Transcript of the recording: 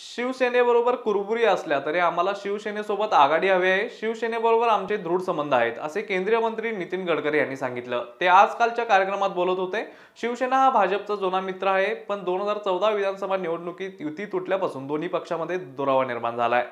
शिवसेनेबरोबर कुरबुरी असल्या तरी आम्हाला शिवसेनेसोबत आघाडी हवी आहे शिवसेनेबरोबर आमचे दृढ संबंध आहेत असे केंद्रीय मंत्री नितीन गडकरी यांनी सांगितलं ते आजकालच्या कार्यक्रमात बोलत होते शिवसेना हा भाजपचा जुना मित्र आहे पण दोन हजार चौदा विधानसभा निवडणुकीत युती तुटल्यापासून दोन्ही पक्षामध्ये दुरावा निर्माण झालाय